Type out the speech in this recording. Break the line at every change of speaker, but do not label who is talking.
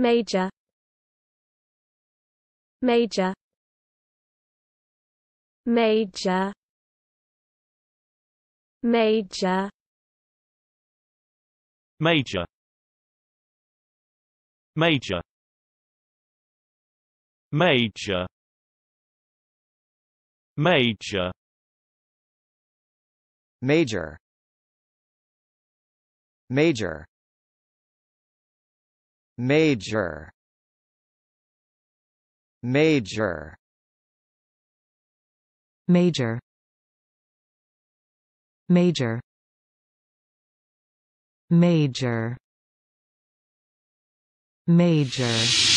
major major major major major major major major major major major major major major major major